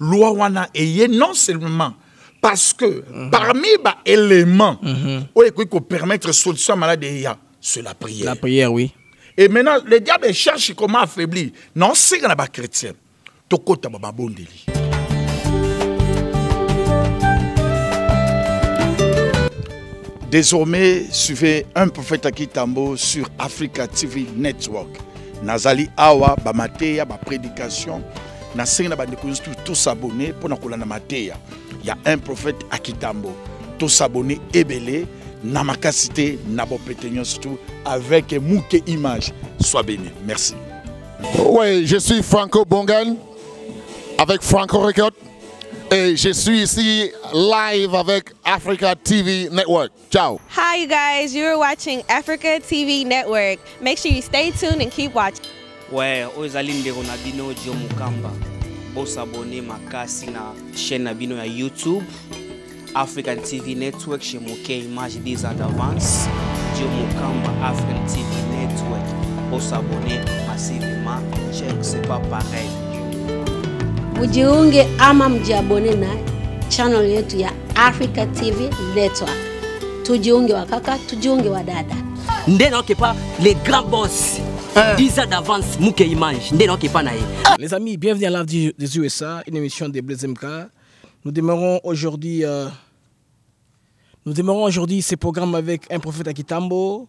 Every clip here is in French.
loi wana eye non seulement parce que parmi les éléments mhm. qui faut permettre solution malade c'est la prière. La prière, oui. Et maintenant, le diable cherche comment affaiblir. Non, c'est qu'on a chrétien. Toko tababa bondeli. Désormais, suivez un prophète Akitambo sur Africa TV Network. Nazali Awa, Bamateya, ma prédication. Nasenga na bandeko nyonso tu tosabone pour na kolanda mateya ya un prophète akitambo tous tosabone ebele na makasité na bopete nyonso tu avec mouke image sois béni merci oui je suis franco bongan avec franco record Et je suis ici live avec Africa TV Network. Ciao. Hi, you guys. You're watching Africa TV Network. Make sure you stay tuned and keep watching. ouais oyo ndeko na bino dio mokamba bosabone makasi na chaîne na bino ya youtube african tv network chez moke image des ans d'avance dio african tv network bosabone massivement check c'est pas pareil mujiunge ama mjiabone na channel yetu ya africa tv network tujiunge wakaka tujiunge wadada les grands boss. Eh. d'avance, Les amis, bienvenue à l'art des USA, une émission de Blaise MK. Nous démarrons aujourd'hui euh, nous ce programme avec un prophète Akitambo.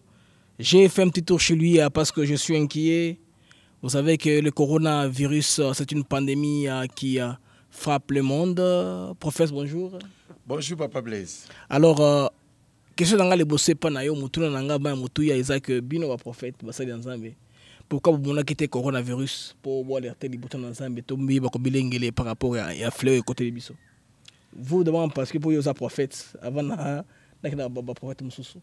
J'ai fait un petit tour chez lui euh, parce que je suis inquiet. Vous savez que le coronavirus, euh, c'est une pandémie qui frappe le monde. Prophète, bonjour. Bonjour, Papa Blaise. Alors, question na ngai bosser pas na yo motuna na nga ba motuya eza euh, ke bino prophète basali ya nzambe pourquoi bomonaki te coronavirus mpo boalerte libota na nzambe to mbi les par rapport ya, ya fleur ekoteli biso vous demandez parce que pour yo prophète avant na na prophète mosusu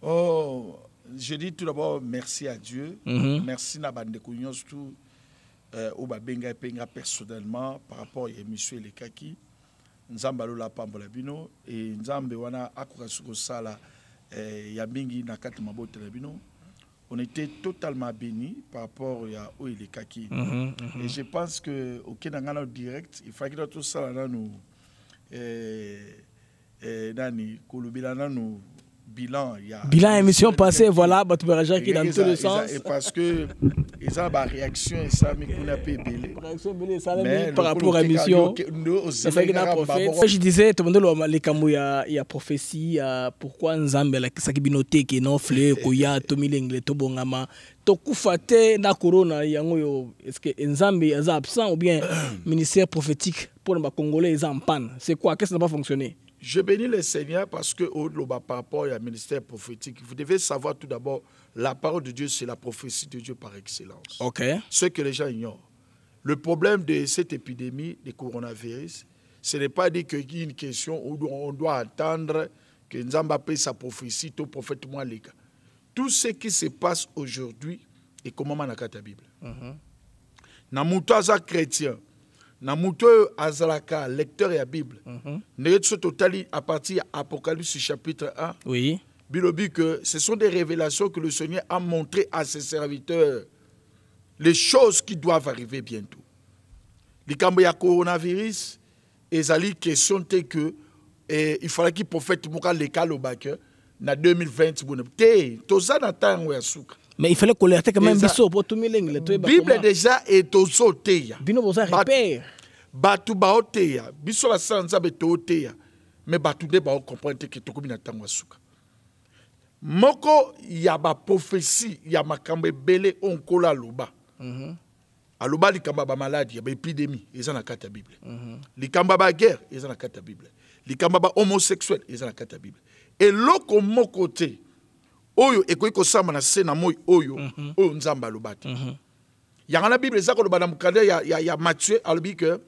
oh je dis tout d'abord merci à dieu mm -hmm. merci na bandeko nyonso tout oyo euh, babengai babenga nga personnellement par rapport à émission les mm nzambalo la pambola bino et nzambe wana akokasi kosala eh, ya mingi na kati mabotela bino on était totalement béni par rapport à où il est kaki. Mm -hmm, mm -hmm. Et je pense que au Kenangana direct, il faut que tout ça là nous eh, eh, nani kolobela nanu bilan. y a bilan émission passée, voilà, Batou tu qui est dans tous les sens. Et parce que ils ont la réaction islamique, on a payé Bélé. Réaction Bélé, ça par rapport à l'émission. C'est ça qu'il a prophète. Je disais, tout le monde, les Kamou, il y a prophétie, pourquoi Nzambe, la ça qui est non flé, Koya, Tomilingle, Tobongama, tokufa te na corona yango ce que nzambe est absent ou bien ministère prophétique mpona Congolais eza en panne c'est quoi qu'est ce qui n'a pas fonctionné je bénis le Seigneur parce que oh, par rapport au ministère prophétique, vous devez savoir tout d'abord, la parole de Dieu, c'est la prophétie de Dieu par excellence. OK. Ce que les gens ignorent. Le problème de cette épidémie de coronavirus, ce n'est pas dire qu'il y a une question où on doit attendre que Nzamba sa prophétie, tout prophète moi les gars. Tout ce qui se passe aujourd'hui est comment on a la Bible. Mhm. Namutaza chrétien na moto oyo azalaka lecteur la bible mhm. nous biso totali à partir ya apocalypse chapitre 1 oui. bilobi que ce sont des révélations que le seigneur a montré à ses serviteurs les choses qui doivent arriver bientôt likambo ya coronavirus ezali question te que eh, ifalaki prophète moko aleka alobaki na 2020 buna te toza na ntango ya mais il fallait qu'on soient quand même biso po tumilengile La bible déjà est aux sauté. bino boza bato baoteya biso basala nzambe tooteya me bato nde baocomprendre te ke tokomi na ntango ya suka moko ya baprofesi ya makambo ebele oyo nkolo aloba mm -hmm. aloba likambo ya bamaladi ya baépidémie eza na kati ya bible mm -hmm. likambo ya baguerre eza na kati ya bible likambo ya bahomosexuel eza na kati ya bible eloko moko te oyo ekoki kosamba na se na moi oyo mm -hmm. oyo nzambe aloba te mm -hmm. yango na bible eza koloba na mokanda ya, ya, ya matthieu alobi ke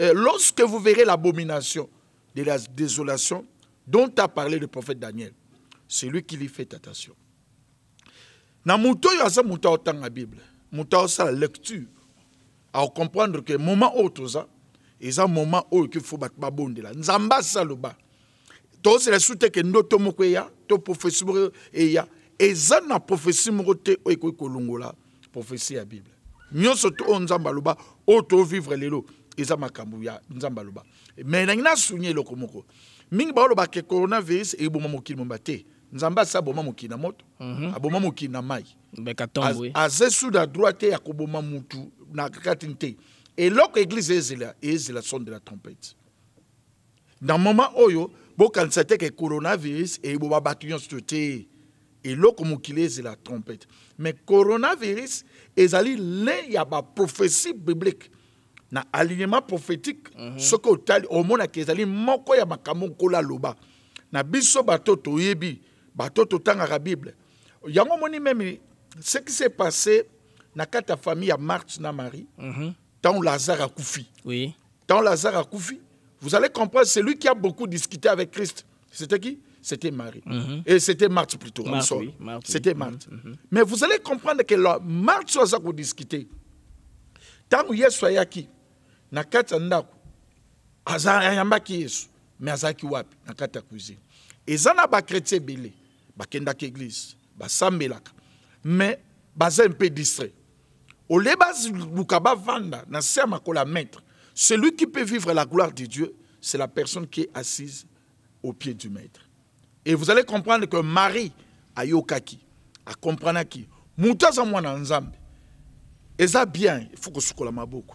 Euh, lorsque vous verrez l'abomination de la désolation dont a parlé le prophète Daniel, c'est lui qui lui fait attention. Na muto yo asa muto autant la Bible, muto asa la lecture, à comprendre que moment autre ça, ils ont moment où il faut battre babonde là. Nzamba saloba. To c'est la suite que notre moko ya, to prophétie moko ya, eza na prophétie moko te la prophétie ya Bible. Nyonso to nzamba loba, auto vivre lelo eza makambo ya nzambe aloba me sunye nasunya eloko moko mingi ke coronavirus eboma mokili momba te nzamba asi aboma mokili na moto mhm. aboma mokili na mai aza suda droit te ya koboma mutu na kakatini te eloko eglize ezela ezela son de la trompete na mama oyo bokanisa te ke coronavirus batu bato nyonso te eloko mokili ezela trompete mais coronavirus ezali l'un ya baprophétie biblique na alignement prophétique mm que vous tali, omonaka ezali moko ya makambo nkolo aloba na biso bato toyebi bato totangaka bible yango moni meme ce qui s'est passé na kati ta famille a marthe na marie mm -hmm. tant lazare akufi oui. tant lazare Koufi, vous allez comprendre c'est lui qui a beaucoup discuté avec christ c'était qui c'était Marie. Mhm. Et c'était Marthe plutôt. oui, c'était Marthe. Mhm, mhm. Mais vous allez comprendre que marte Marthe soit ça qu'on discutait. Tant que Yesu na kati ya ndako ayambaki yesu me azalaki wapi na kati ya cuisine eza na bakretien ebele bakendaka Eglise, basambelaka me baza mpe distrait olie baluka bavanda na se ya makolo ya maître celui qui peut vivre la gloire de dieu c'est la personne qui est assise au pied du maître et vous allez comprendre que marie ayokaki akomprenaki moto aza mwana ya nzambe eza bien il faut kosukola maboko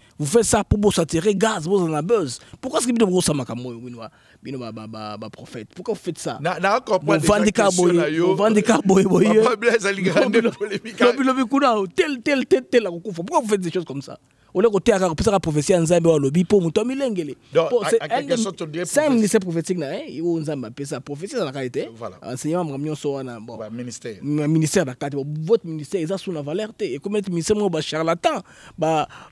vous faites ça pour vous attirer, gaz, vous en avez buzz. pourquoi est-ce que vous ça makamoi vous vous ba prophète pourquoi vous faites ça des vous vendez carboy vous vendez carboy boy vous vendez tel tel tel pourquoi vous faites des choses comme ça oloko teyaka kopesaka profesi ya nzambe oyo alobi mpo moto ya milengele sa ministère prophétique na ye hein, oyo nzambe apesa profesi eza na kati te enseignement makambo nyonso bon ministère na kati bah, votre ministère eza sous na valeur te ekomi neti ministère moko bacharlatan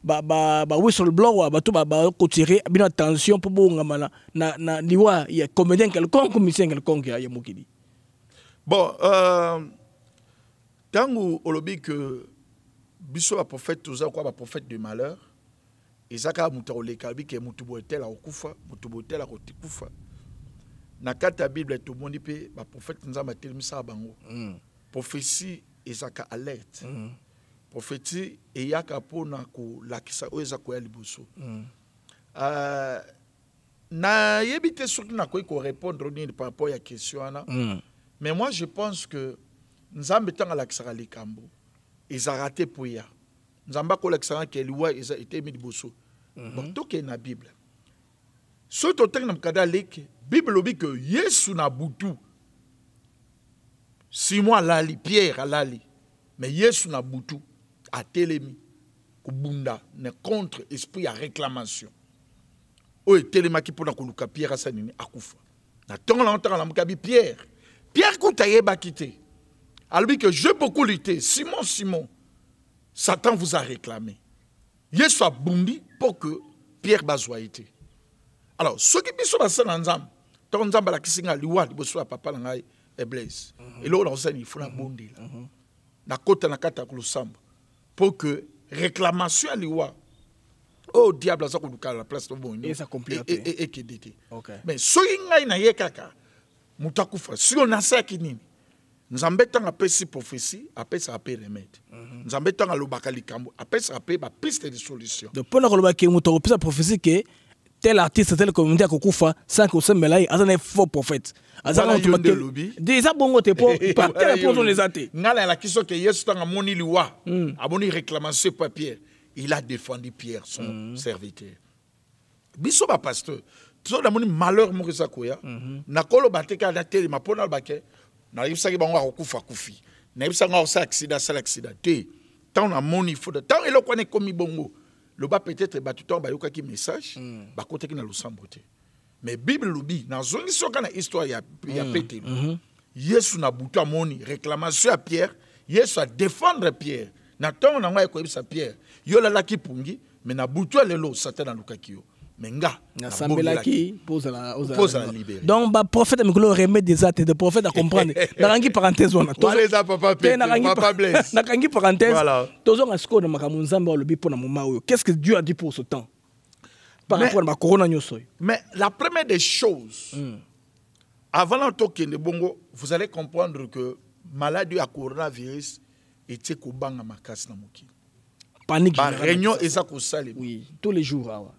bawhistle blower bato bakotire bino attention mpo boongama na liwa ya comédien quelconque misien quelconque ya mokili bon ntango euh, olobi que biso prophète toza kokoya prophète de malheur eza kaka moto akoleka bike motu boye tel akokufa motu boye tel akoti kufa na kati tout bible tomoni prophète baprofete nzambe atelemisaka bango mm. Prophétie ezaka alerte mm. prophetie eyaka mpona kolakisa oyo ko koya liboso mm. yebite euh, nayebi na soki ko répondre ni par rapport ya question wana mm. mais moi je pense que nzambe la alakisaka likambo ils ont raté pour aller Nous avons pas collection que loi ils ont été mis de bosso. Donc mhm. tout est dans la Bible. Ce tout est dans le cadre de la Bible dit que Yesu na boutou. Simon a lali, Pierre a lali. Mais Yesu na boutou a télémi. Kubunda ne contre esprit à réclamation. Oui, téléma qui pendant que Pierre à sa nini à koufa. Na temps l'entend la mkabi Pierre. Pierre kouta yeba quitter lui que j'ai beaucoup lutté. Simon, Simon, Satan vous a réclamé. Il soit bondi pour que Pierre soit été. Alors, ce qui sont basés dans papa mhm. Et là on enseigne il faut la mhm. bondi mhm. pour que réclamation liwa oh diable ça la place de la Et ça complique. Et qui dit. Mais qui nous nzambe ntango apesi prophesie apesaka mpe remède mhm. nzambe ntango alobaka likambo apesaka pas piste de solution donc mpo na koloba ke moto akopesa prophesie tel artiste tel communauté akokufa sanke osembela ye aza na faux prophète azalobi eza bongo te popozo eza la ngala alakisi oke yesu ntango amoni liwa mm. amoni réclamation ce pierre il a défendu pierre son mm. serviteur biso bapasteur so namoni malheur moko eza mm-hmm. koya nakoloba te kaka natelema mpo le lobake nayebisaki bango akokufa kufi nayebisaki bango akosala aksida asala aksida te ntango namoni faute ntango eloko wana ekómi bongo loba peut-être bato ntango bayokaki message mm. bakotaki na losambo te mais bible lobi Na oka na histoire ya, ya mm. petelo mm -hmm. Mhm. yesu na butu amoni réclamation ya pierre yesu défendre pierre na ntongo nango akoyebisa pierre yo olalaki pungi mais na butu ya lelo satane alukaki yo mais nga nasambelaki mpozala libéré donc baprofete mikolo remede des te de prophète acomprendre nakangi parenthèse wana nakangi parenthèse tozonga sikoyo na makambo nzambe alobi Bipo na moma oyo qu'est ce que dieu a dit pour ce temps par rapport à ma corona oyo mais la première des choses mm. avant na bongo vous allez comprendre que maladie à coronavirus etie kobanga makasi na mokili panique baréunion eza kosalema oui tous les jours awa ah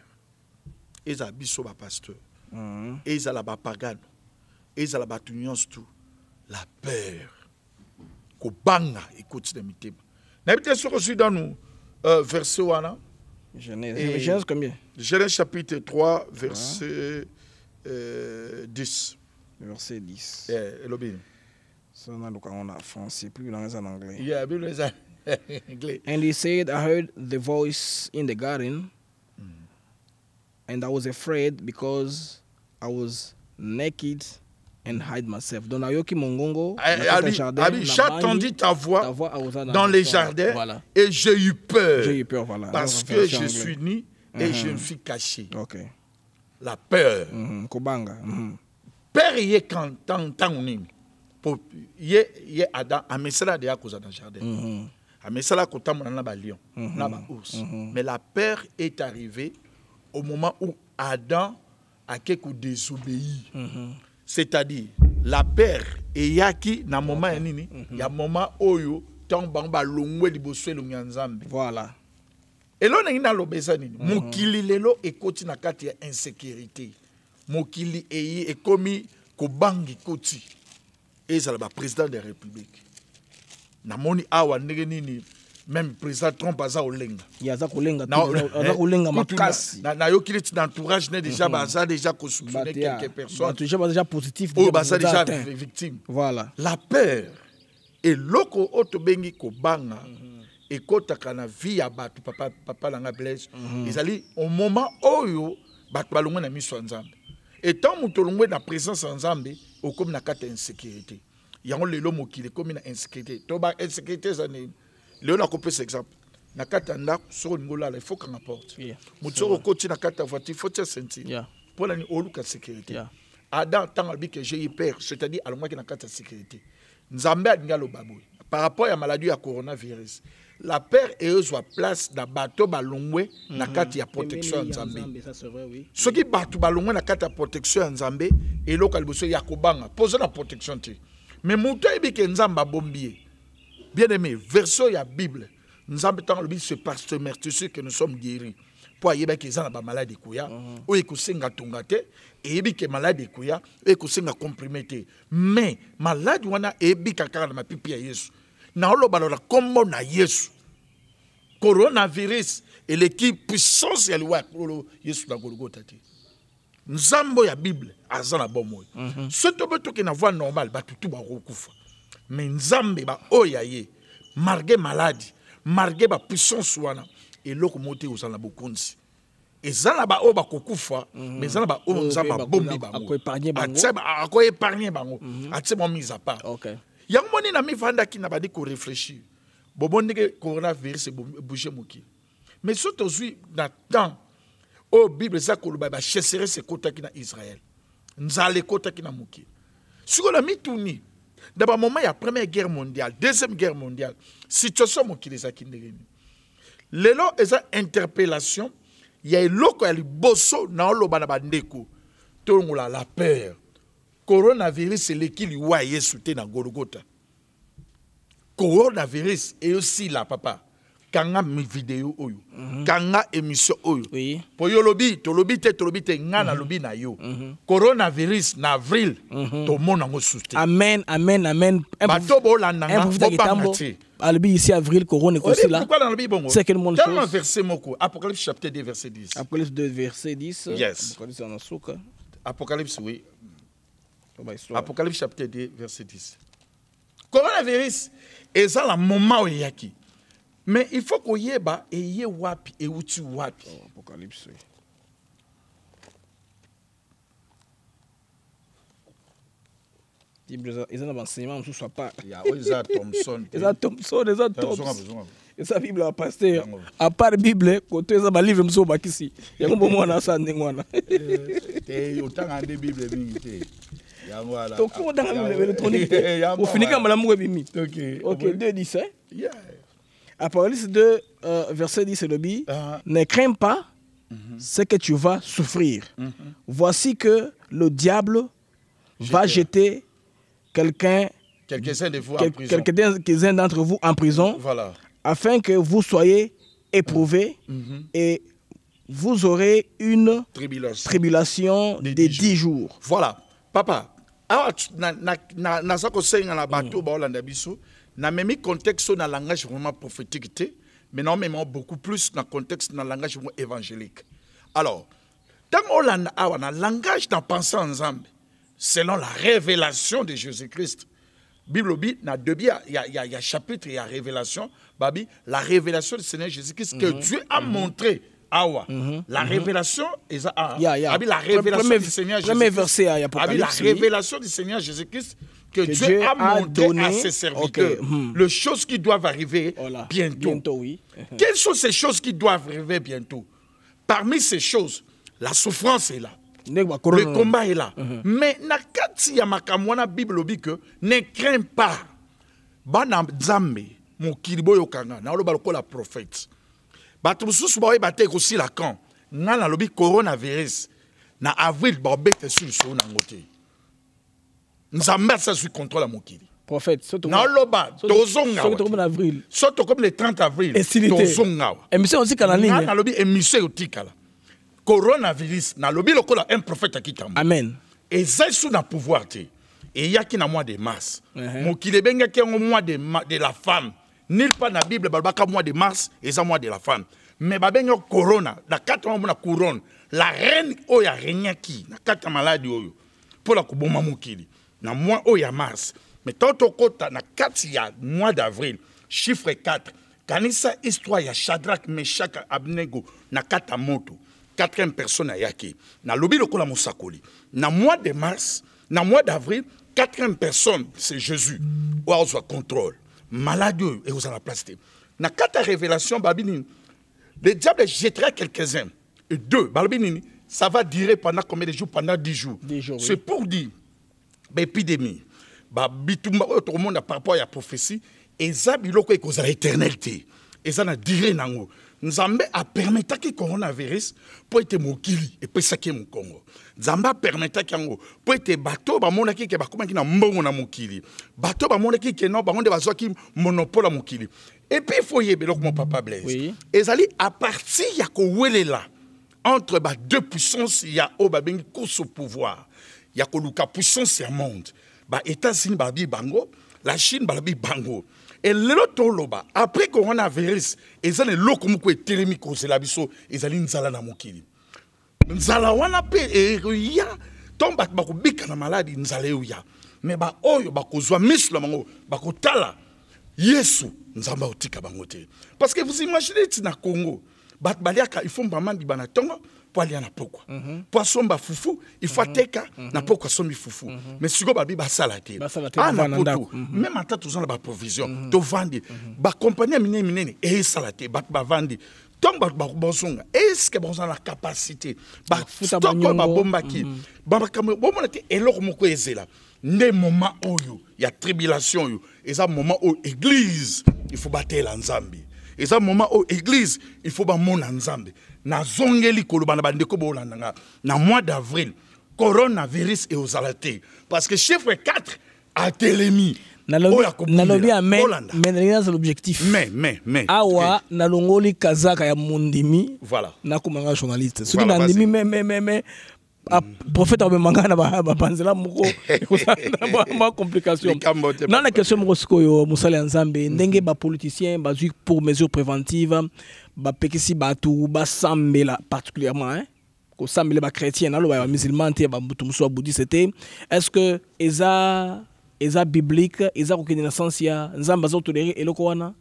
ezala biso pasteur. Mhm. ezala bapagano la bato nyonso tu la tout. La peur kobanga ekoti na mitema nayebi te soki ozwi nanu verse wana genèse combien genèse chapitre 3 verset euh, 10 verset 10 Eh, yeah, so nalukanga na français plus lang en anglais yeah, anglais and he said i heard the voice in the garden and I was afraid because I was naked and hide myself. Donc Ayoki mongongo eh, Abi, jardin, Abi j'attendis ta voix, ta voix dans, dans les jardins voilà. et j'ai eu peur. J'ai eu peur voilà. Parce que je suis ni et mm -hmm. je mm-hmm. me suis caché. Okay. La peur. Mm -hmm. Kobanga. Mm -hmm. Peur yé quand tant tant nini. Po yé yé ada amesala de yakoza dans jardin. Mm -hmm. Amesala kotamona na ba lion, na mm-hmm. ba ours. Mm-hmm. Mais la peur est arrivée au moment où Adam a quelque désobéi. Mm -hmm. C'est-à-dire, la père et Yaki, na moment okay. nini, y mhm. a ya moment oyo, tant bamba longwe liboswe longi nzambe. Voilà. Et là, on a une lobesa nini. Mm -hmm. Mokili lelo ekoti na kati ya insécurité. Mokili eyi ekomi kobangi koti. Ezala ba président de la République. Namoni awa ndenge nini même président Trump aza olenga aza kolenga aza eh, kolenga makasi nayokili ti na entourage ne déjà baza déjà kosuptionne quelques personnes baza déjà positif oyo baza déjà victime voilà la peur bengi ko banga. Et mhm. ekɔtaka na vie ya papa, papa la nga blaise Ils -hmm. au moment oyo bato balongwe na miso ya Et tant mouto olongwe na présence ya nzambe okómi na kati insécurité yango lelo mokile comme na insécurité to ba insécurité eza lelo nakopesa exemple na kati ya ndako soki olingi olala ifo kanga porte motu soki okoti na kati ya voiture fo tia ceinture mpo nani oluka sécurité adam ntango alobi ke j'ai hyper c'est à dire alongwaki na kati ya sécurité nzambe alingi aloba boye par rapport ya maladie à coronavirus la peur eyozwa place na bato balongwe na kati ya protection ya nzambe soki bato balongwe na kati protection nzambe eloko ya liboso ya kobanga mpo oza protection te mais motu ayebi ke nzambe abombi ye bien-aimé, verso la Bible, nous habitons le Bible se mais tu sais que nous sommes guéris. Pour bien qu'ils ont la maladie kuya, mhm. ou ekusenga tongate, et ebi que maladie kuya, ekusenga comprimé Mais malade wana ebi kakara na pipi ya Yesu. Naolo balora kombo na Yesu. Coronavirus et l'équipe puissance ya liwa pour Yesu na Golgotha te. Nzambo ya Bible azana bomoy. Mm -hmm. Soto qui ke na voie normale ba ba me nzambe baoyo ya ye marge maladi marge bapuissance wana eloko moko te kozala na bokonzi eza na baoyo bakokufa ma mhm. eza na baoyo nzambe abombi bangoakoépargne bango atie mhm. mwa mise apart yango moni na mivandaki na bandi korefléchir bobo ndenge coronavirus ebouge moki mais so tozwi na temps oyo bible eza koloba bachesserese ekotaki na israel nzala ekotaki na mokili sikoyo na mituni D'abord, moment il y a première guerre mondiale, deuxième guerre mondiale, situation qui est interpellation, il y a ya liboso na le la peur. Coronavirus est Golgotha. Coronavirus et aussi la papa kanga mi video oyo mhm. kanga émission oyo po yo lobi tolobi te tolobi te nga na mhm. lobi na yo mhm. coronavirus na avril tomona ngo suste amen amen amen bato bolanda nga bobanga te alobi ici avril corona ekosila c'est quel monde chose verset moko apocalypse chapitre 2 verset 10 apocalypse 2 verset 10 yes apocalypse na souka apocalypse oui apocalypse chapitre 2 verset 10 coronavirus ezala moma oyo eyaki mais il faut qu'on y ait bah, et wapi et où tu wapi. Oh, apocalypse. enseigné. ils ont ils ils thompson ont thompson ont bible Ils hein, pasteur. À part bible enseigné. Ils ont enseigné. Ils ont ça. Ils ont enseigné. Ils de bible Ils te la bible électronique te la ont enseigné. ok ont enseigné. Apocalypse 2, verset 10 et le bi, ne crains pas ce que tu vas souffrir. Voici que le diable va jeter quelqu'un quelques-uns vous d'entre vous en prison voilà. afin que vous soyez éprouvés et vous aurez une tribulation, de 10 jours. Voilà. Papa, le même contexte dans le langage vraiment prophétique non mais beaucoup plus le contexte le langage évangélique alors dans le langage dans pensée ensemble, selon la révélation de jésus-christ bible obi y y, ya, il y a chapitre a révélation babi la révélation du seigneur jésus-christ que mhm. dieu a montré la révélation la révélation du seigneur jésus-christ que, Dieu, a, montré à ses serviteurs. Hmm. Les choses qui doivent arriver bientôt. Quelles sont ces choses qui doivent arriver bientôt Parmi ces choses, la souffrance est là. Le combat est là. Mm -hmm. Mais nakati ya makamwana Bible dit que ne crains pas. Bana nzambe mokili boyo kanga na loba la prophète. Bato mususu ba te aussi la kan. Na na lobi coronavirus na avril ba bete sur na ngote nzambe aza zwi contrôle ya mokili naloba tozongawa so tokomi le 30 avril tozongawa nga nalobi émission eyotikala coronavirus nalobi lokola un prophète akitambo eza esu na pouvoir te eyaki na mois de mars uh-huh. mokili ebengaki yango mois de la femme nil pas na bible balobaka mois de mars eza mois de la femme mais babengio corona na kati wana mona couronne la reine oyo oh, aregnaki na kati ya maladi oyo la na koboma mokili na mwa oyo ya mars me au tokɔta na kati ya mois d'avril chiffre 4 kanisa histoire ya Shadrac Meshach abnego na kati ya moto quatrième personne ayaki le kola mosakoli na mois de mars na mois d'avril quatrième personne c'est jésus oyo soit contrôle et vous en place te na kata révélation balobi le diable jettera quelques-uns et deux Babini ça va durer pendant combien de jours pendant 10 jours, jours c'est oui. pour dire baépidémie tout le monde a parfois ya prophétie eza biloko ekozala éternel te eza na dire nango nzambe apermetaki coronavirus mpo ete mokili epesaki ye mokongo nzambe apermetaki yango mpo ete bato bamonaki ke qui na mbongo na mokili bato bamonaki ke no bango nde bazwaki monopole ya mokili epui fo yeba eloko mo papa blaise oui. ezali apartir ya là, entre ba deux puissances puissance ya oyo babengi course au pouvoir ya koluka puissance ya monde baétats-unis balobi bango la chine balobi bango elelo toloba après coronavirus eza na eloko moko etelemi kozela biso ezali nzala na mokili nzala wana mpe eya ntongo bato bakobika na maladi nzala euya me baoyo bakozwa miso na bango bakotala yesu nzambe akotika bango te parce que vous imaginez ti na congo bato baliaka ifo mbamandi ba na ntongo po alia na pokwa mm na po asomba fufu ifo mhm. ateka mm -hmm. na pokwa asombi fufu mm même me sikoyo babi provision mhm. te ana ba meme ata toza na baprovision tovandi bakompani ya minene est-ce que la capacité, ba futa ba eske ba na ba bastok et babombaki bamakambo bomona te eloko moko ezela ne moma oyo ya tribulation oyo eza moment oyo église faut batela nzambe eza moment où l'Église il faut que nzambe koloba bandeko mois d'avril coronavirus aux te parce que chiffre 4 atelemi nalobi ya me me na mais mais mais awa mais kazaka ya mondimi nakomanga journaliste soki ah, prophète abemanga na bapanzela moko ekozala complication na na question moko sikoyo yo ya nzambe ndenge ba bapoliticien bazwi pour mesures préventives mesure préventive bapekisi ba sambela particulièrement hein ko sambela kosambela bachrétien naloba ya musulman te ba bamutu mosusu babuddiste te est ce que eza eza biblique eza ko na sens ya nzamba azotolere eloko wana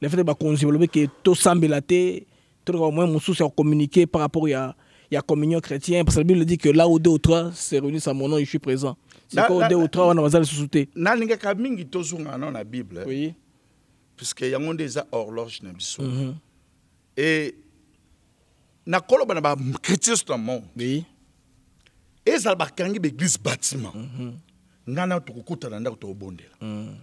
le fait bacongé balobi ke sambela te toloka bamoi mosusu ya communiquer par rapport ya il y a communion chrétienne. Parce que la Bible dit que là où deux ou trois se réunissent à mon nom, je suis présent. C'est quoi deux ou trois, on a besoin de se Nalingaka mingi tozunga na la Bible. Oui. Puisque y yango déjà horloge na biso. Mhm. Et na koloba na ba Christus na mon. Oui. Ezal bakangi l'église bâtiment. Mhm. Ngana tukukutana ndako tobondela. Mm -hmm.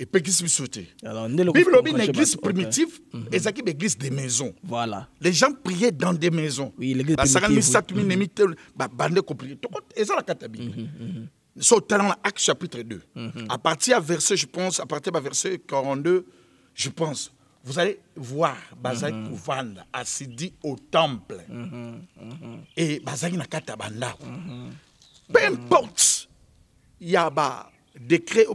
Et epekisi biso le bible lobi na église primitive mhm. ezalaki l'église des maisons. voilà les gens priaient dans des maisons ça basakani misato minemi te babande koprie ezalaka ta bible mhm, mhm. C'est au na acte chapitre 2 à partir à verset je pense à partir ba verset 42 je pense vous allez voir bazali mm -hmm. kovanda au temple mm -hmm. et bazalaki na kati ya bandako mm -hmm. peu importe ya badécret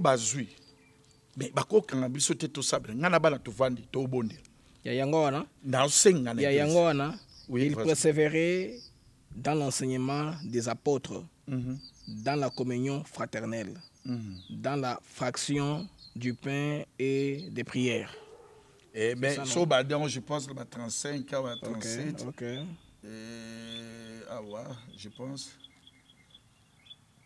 mais me bakokanga biso te tosabela ngai na bana tovandi a ya yango wana nazosenga na ya yango wana oui, il persévérait dans l'enseignement des apôtres mm dans la communion fraternelle mm dans la fraction du pain et des prières eh ben, so badon je pense le 35 ba 37 OK, okay. Et, eh, ah ouais, je pense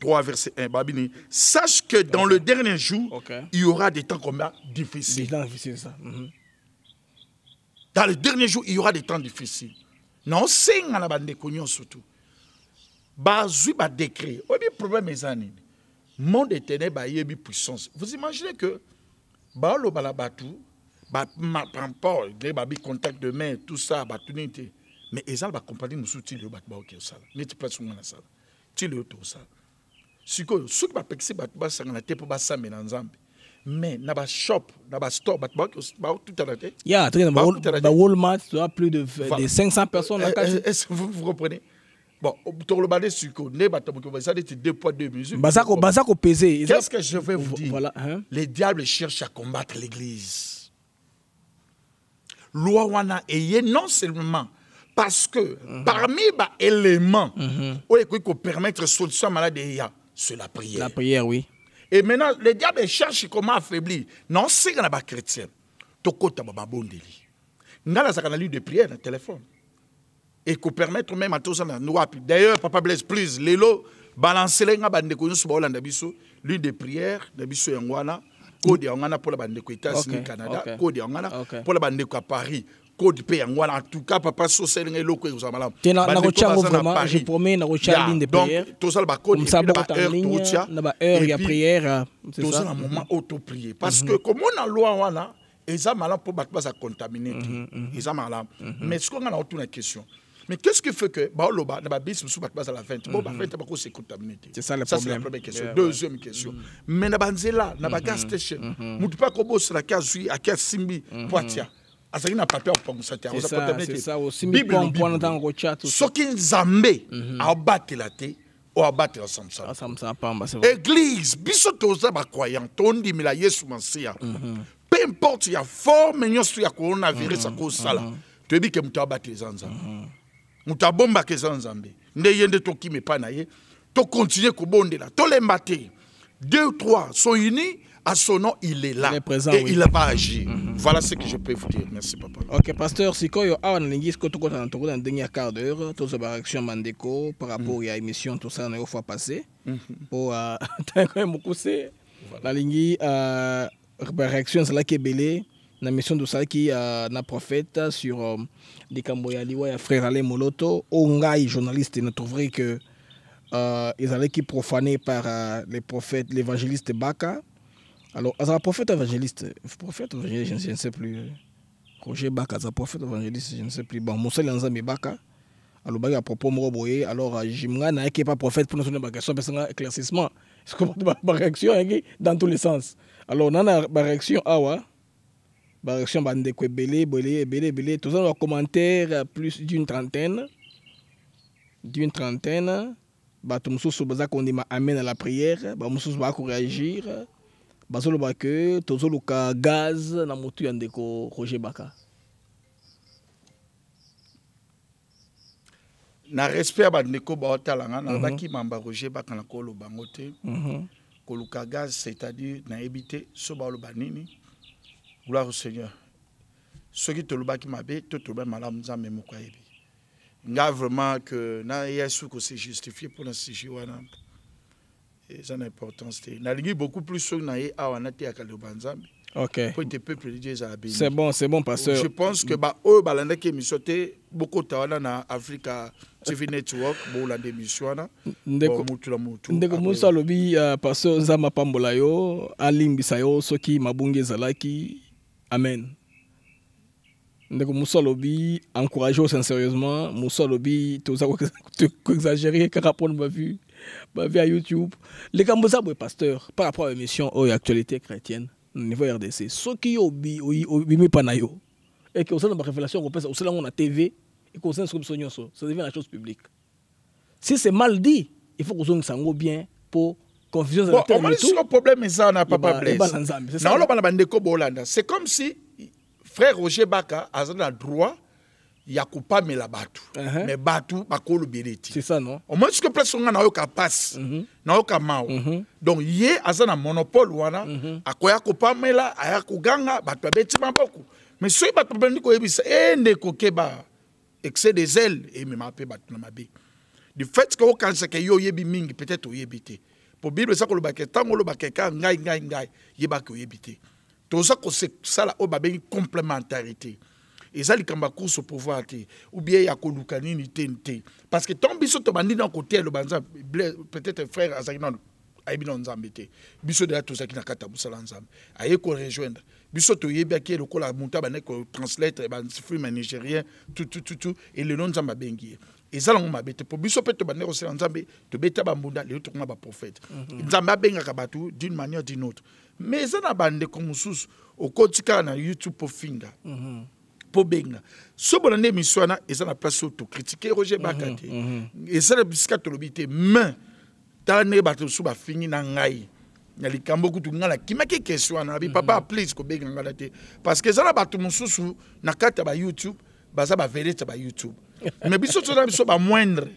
3, verset 1, Babini. Sache que dans le dernier jour, il y aura des temps combien difficiles. Des temps difficiles, ça. Mhm. Dans le dernier jour, il y aura des temps difficiles. Non, c'est un abandon cognon surtout. Bazui ba décret. Oui, oh, problème est le Monde est bah, il y a puissance. Vous imaginez que ba lo balabatu ba y a babi contact de main, tout ça, ba tunité. Mais ont ba compagnie nous soutient le bat ba ok sala. N'est pas souvent la sala. Tu le tout sala sikoyo soki bapekisi bato basangana te mpo basambela nzambe mais na bashop na bastore bato bakotutana te ya bawolmart toa plus de, voilà. de 500 personnes est-ce eh, que eh, eh, vous, vous comprenez bon toloba nde siko nde bato moki baza neti deux poids deux mesures baza kopese bah, qu'est-ce que je vais vous dire voilà, hein? les diables cherchent à combattre l'église loi wana eye non seulement parce que mm -hmm. parmi baélément mhm. oyo ekoki kopermettre solution malade eya c'est la prière. La prière, oui. Et maintenant, le diable cherche comment affaiblir. Non, c'est qu'on pas chrétien. Tokota baba bondeli. Nga la sakana de prière, le téléphone. Et qu'on permettre même à tous ça nous D'ailleurs, papa blesse plus. l'élo balancer les gars bande ko nyusu ba biso, l'une des prières na biso yangwana. Code yangana pour la bande ko C'est unis Canada, code yangana pour la bande ko Paris, code paix voilà en tout cas papa so selinga eloko ekozala malamu te nakotyango vraiment je promets nakotya ligne de prière tozala bacodekomsa bokotaa ligne na baheure mm-hmm. ya prière tozala moment auto toprie parce que mm-hmm. comme on komona loi wana eza malamu mpo pas baza contaminer, ils mm-hmm, eza malamu mais ce qu'on sikoyo ngai la question Mais qu'est-ce qui fait que bah, oh, le bas, bah, bis, sous, bah, la vente, bon, la bah, vente, c'est contaminé. C'est ça le problème. Ça, c'est la première question. Deuxième question. Mais na banzela, na bagas station, moutu pas kobo sera kazi, a kazi simbi, poitia azalaki na papier akopangusa te soki nzambe mhm. abatela te oyo abatela samsaaéglise ah, biso toza bakwayant tondimela yesu masiya mhm. peu importe ya forme nyonso ya coronavirus mhm. akosala toyebi ke moto abatela eza nzambe moto abombaka eza nzambe nde ye nde tokima epai na ye tokontinue kobondela tolemba te deux trois so unis à son nom, il est là. et il va agir Voilà ce que je peux vous dire. Merci, papa. Ok, pasteur, si quand il y a un linguiste, quand on a dans le dernier quart d'heure, tout ce réaction Mandeko par rapport à mm. l'émission, tout ça, on a fois passé. Mm-hmm. Pour euh, quand même beaucoup, c'est la euh, réaction, c'est là qui est belé. La mission de ça qui euh, na prophète sur les Camboya et frère Alain Moloto, Ongai, journaliste, il nous trouverait que ils allaient qui profaner par les prophètes, l'évangéliste Baka. Alors, à prophète évangéliste, prophète évangéliste, je ne sais plus. Roger Baka, un prophète évangéliste, je ne sais plus. Bon, Moussa ensemble Baka, alors, bah, il y a propos de alors, euh, Jimga n'a pas prophète pour nous donner une question, parce que a éclaircissement. Parce que ma réaction est hein, dans tous les sens. Alors, on a ma réaction, ah ouais. Ma réaction, bande de belé, Bélé, Bélé, belé. Tout nos commentaires, euh, plus d'une trentaine. D'une trentaine. Bah, tout le monde, m'amène à la prière. Bah, tout le monde, réagir bazoloba ke tozoluka gaz na motu ya ndeko roger baka na respect ya bandeko baotala nga nalobaki mhm. mm -hmm. mamba roger baka na koloba yango te mm -hmm. koluka gaz c'est-à-dire nayebi te so baloba nini gloire au seigneur soki tolobaki mabe to tolobaki malamu nzambe moko ayebi nga vraiment que na ye suki kose justifie na sujet wana c'est na importance te nalingi beaucoup plus sur na ye awa nateyaka liloba nzambe okay. po ete peuple de dieu c'est bon c'est bon pasteur je pense que baoyo balandaki émission beaucoup bokota wana na africa tv network bolanda émission wana mutula mutu ndeko mosu alobi uh, pasteur nzambe apambola yo alimbisa yo soki mabunge zalaki. amen ndeko mosu alobi encourage lobi sincérieusement mosu alobi toza koexagérer rapport ma vu bah, via YouTube. Les Kambosa, et pasteur, par rapport à l'émission oh, Actualité chrétienne, au niveau RDC, ceux qui ont obéi, oh, panayo, et qui ont la révélation, on au salon, on a TV, et qu'on s'en comme ça devient la chose publique. Si c'est mal dit, il faut qu'on s'en bien pour confusion. Bon, on va le problème, ça, on n'a pas parlé. C'est comme si frère Roger Baka a le droit ya kopamela batu uh -huh. me bato bakolobela ete omoni soki place onga nayoka pasi mm -hmm. nayoka mawa mm -hmm. donc ye asana na monopole wana mm -hmm. akoya kopamela aya koganga bato babeti maboko mais soki bato babandi koyebisa e ndeko keba excès des ailes et ememaka mpe batu na mabé du fait ke okanisa ke yo oyebi mingi peut-être yo te pour bible eza koloba ke ntango olobaka eka ngai ngai ngai ko yebaki ko te ça kosala au babengi complémentarité eza likambo kuso pouvoir te ou bien ya koluka nini teni te parce que ntango biso bandi na côté le banza peut-être frère azalaki nano ayebi na nzambe te biso to tozalaki na kati ya mosala nzambe aye le biso toyebiaki ye lokola moto abandaki kotranslatre bafilme nigérien tutututu elelo nzambe abengi ye ezalango mabe te mpo biso bandi tobandaki kosala nzambe tobeta bambunda lelo tokonga baprofete mhm. nzambe abengaka bato d'une manière d'une autre mais eza na de mosusu okoti kaka na youtube mpo finga mm -hmm pobenga so bolanda émission et ça na place oyo tokritike e roger baka mhm, te mhm. ezala bisika tolobi te me tala ndenge bato mosusu fini na ngai na likambo kutu ngai nakimaki question wana nabi papa aplease mhm. kobenga ngai na te parce que eza na bato ba youtube ba ya bayoutube baza bavelete ya YouTube mais biso toza na biso moindre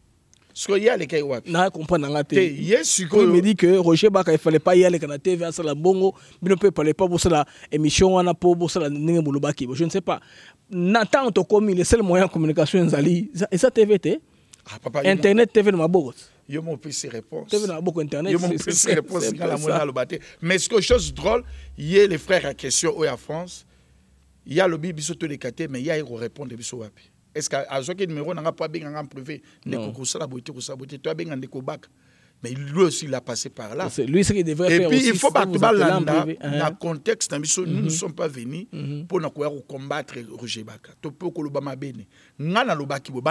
so ye aleka ye wapi nakomprendre nanga te ye sikoyo me dit que roger baka efale pa ye aleka na tv la bongo bino mpe efale pa bosala émission pour mpo bosala ndenge bolobaki je ne sais pas na ntango tokomi le seul moyen de communication ezali eza tv te ah, internet tv na maboko yo mopesi réponse tv na maboko internet yo mopesi réponse ngala mona aloba te mais sikoyo chose drôle y ye les frères ya question oyo ya france y a ye alobi biso les te mais ye ayeko répondre biso wapi est ce que azwaki numéro nanga mpo abenganga en privé ndeko kosala boye te kosala boye te to abenga ndeko baka mais lui aussi, il a passé par là. Lui, ce qu'il devrait et faire puis, aussi, il faut battre dans le hein? contexte. Nous ne mhm. sommes pas venus mhm. pour nous combattre Roger Baka. Tout pour que l'Obama béni. Nous avons baki, nous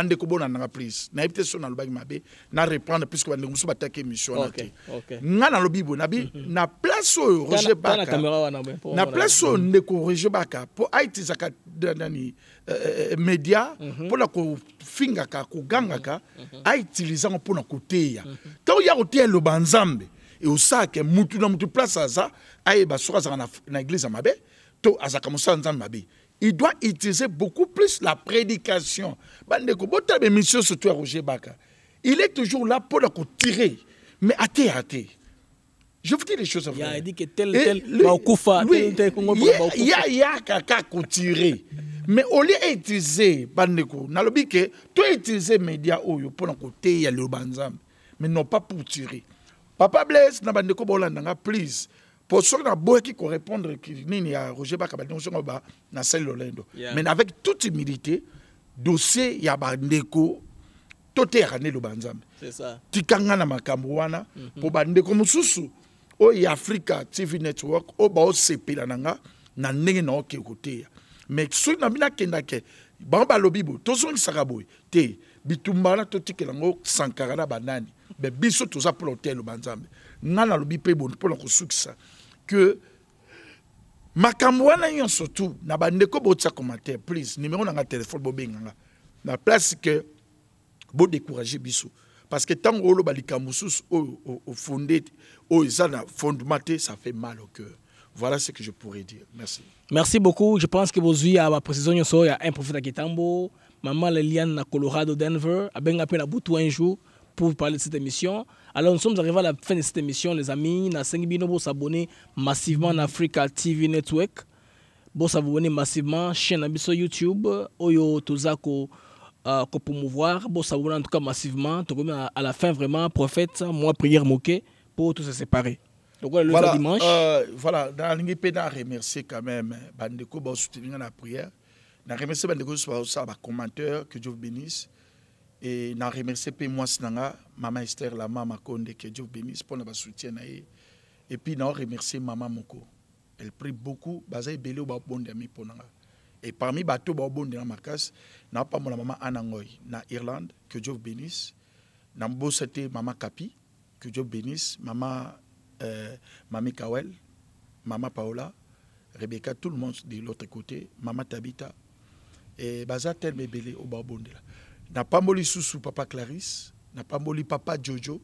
avons la prise. Nous avons Na être sur le baki, nous avons reprendre parce que nous sommes attaquer mission. Nous avons le bibo, nabi mhm. na place au Roger Baka. Na place au Roger Baka pour Haïti Zaka Danani euh, euh, euh, média pour la ko fingaka ko gangaka a utiliser pour na côté ya. Tant otia eloba nzambe eosala mutu na mutu place aza ayeba soki azalaka na, na église ya mabe to azalaka mosala nzambe mabe il doit utiliser beaucoup plus la prédication bandeko botala bemission surtout ya roger baka il est toujours là pour la tirer mais ate ya te je vous dis les choses il a dit que tel tel baokufa tel tel kongo baokufa ya ya kaka kotirer mais au lieu d'utiliser bandeko nalobi que to utiliser média oyo mpona le liloba nzambe mais non pas pour tirer papa blaise na bandeko bolanda nga please mpo soki naboyaki korépondre nini ya roger bakabadongo ba na celle lolendo mais avec toute humilité dossier ya bandeko toteyaka le eloba C'est ça. nga na makambo wana mhm. pour bandeko mususu. oyo ya africa tv network oyo baosepela na nanga na ndenge naokee koteya mais soki na bino akendake bamba balobi boye tozongisaka boye te bitumba wana totikela yango sankara banani mais biso tout ça, pour l'hôtel, nzambe nga nalobi lobi boni mpo pour kosukisa ke Que makamwana nyonso surtout, na bandeko botsa commentaire, please numéro na téléphone. telefone bobenganga na place beau décourager biso parce que tant oloba likambo mosusu oyo au oyo eza fondement ça fait mal au cœur Voilà ce que je pourrais dire. Merci. Merci beaucoup. Je pense que vous avez la précision. Il y a un prophète à Kitambo, maman Leliane à Colorado, Denver, à à Boutou, un jour pour parler de cette émission. Alors nous sommes arrivés à la fin de cette émission, les amis. Nous vous s'abonner massivement à Africa TV Network. Vous s'abonner massivement chaîne sur YouTube. Oyo Tozako pour euh, promouvoir. Vous s'abonner en tout cas massivement. À la fin vraiment, prophète, hein, moi prière moquée pour tout se séparer. voilà, dimanche. Euh, voilà, dans remercier quand même Bandeko pour soutenir la prière. Je remercie Bandeko pour ça, commentaire. Que Dieu vous bénisse et na remercier pe moi sinanga ah, maman Esther la maman Konde que Dieu bénisse pour notre soutien ah, et puis na remercier maman Moko elle prie beaucoup bazai belé ba de mi ponanga ah. et parmi bateau ba de na makas na pas mon maman Anangoy na Irlande que Dieu bénisse na c'était maman Kapi que Dieu bénisse maman euh, mamie Kawel maman Paola Rebecca tout le monde de l'autre côté maman Tabita et baza tel belé au ba la napamboli susu papa clarisse napamboli papa jojo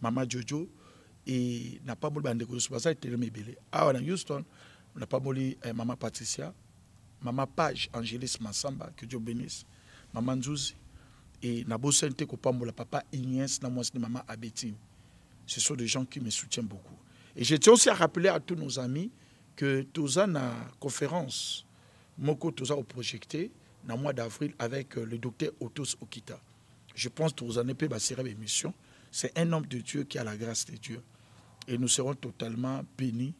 mama jojo e napamboli bandeko nyonso baza etelema ebele awa na houston napamboli eh, mama patricia mama page angélis masamba que dieu bénisse mama nzuzi et nabosani te kopambola papa ignace na mwasi ni mama ce sont des gens qui me soutiennent beaucoup et je tiens aussi à rappeler à tous nos amis que toza na conférence moko toza projeté dans le mois d'avril avec euh, le docteur Otos Okita. Je pense que vous en avez émission. C'est un homme de Dieu qui a la grâce de Dieu. Et nous serons totalement bénis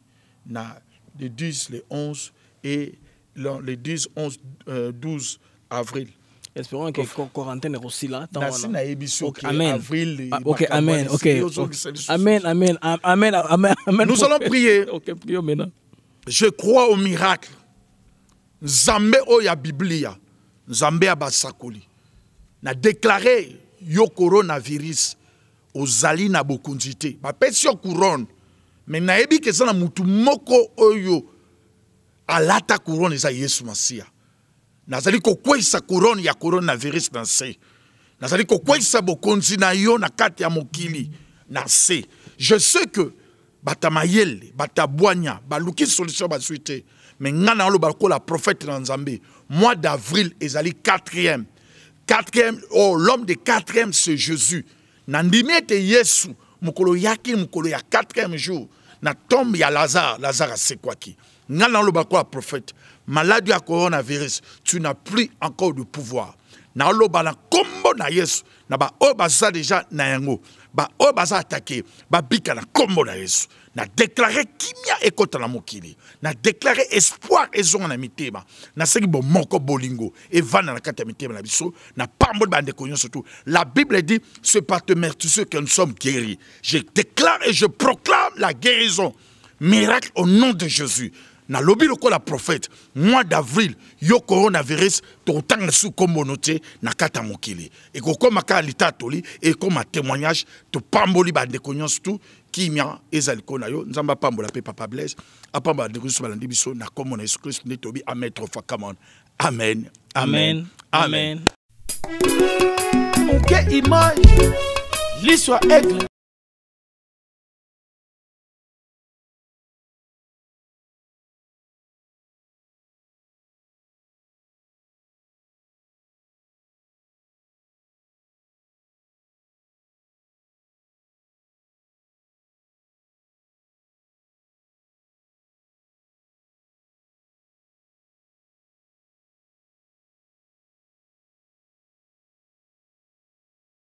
Na les 10, les 11 et les 10, 11, 12 avril. Espérons que quarantaine est aussi là. Amen. amen. Amen, amen, amen, amen, Nous allons prier. Je crois au miracle. Jamais oh, ya Biblia nzambe basakoli. na déclaré yo coronavirus ozali na bokonzi Ba bapesi yo couronne na nayebi ke na mutu moko oyo alata couronne za yesu zali nazali sa couronne ya coronavirus na se nazali kokweyisa bokonzi na yo na kati ya mokili na se je sais que batamayel, mayele bato baluki solution ba suite. Mais na oloba la prophète na nzambe mois d'avril, ezali quatrième. Quatrième, oh, l'homme de quatrième, c'est Jésus. Nandimete Yesu, mukolo yaki, mukolo ya quatrième jour. Na tombe ya Lazare, Lazare c'est quoi qui? Nan loba bakwa prophète. Maladie à coronavirus, tu n'as plus encore de pouvoir. Na lo bala kombo na Yesu, na ba o déjà na yango. Ba obaza baza attaqué, ba bika na kombo na Yesu na déclaré kimia ekotala mokili na déclaré espoir ezonga na mitema bo moko bolingo evana na kati mitema na biso na de bandeko nyonso tu la bible dit ce par te ceux que nous sommes guéris je déclare et je proclame la guérison miracle au nom de jésus n'a nalobi la prophète mois d'avril yo coronavirus tokotanga su kombono te na kata ya mokili ekokóma kaka litatoli ma témoignage topamboli bandeko nyonso tout kimia ezali ko na yo nzambe apambola mpe papa blaise apambola ndeko nyonso balandi biso na kombo na yesu kristu nde tobi ametre fakamon amen amen amen oke image liso ya aigle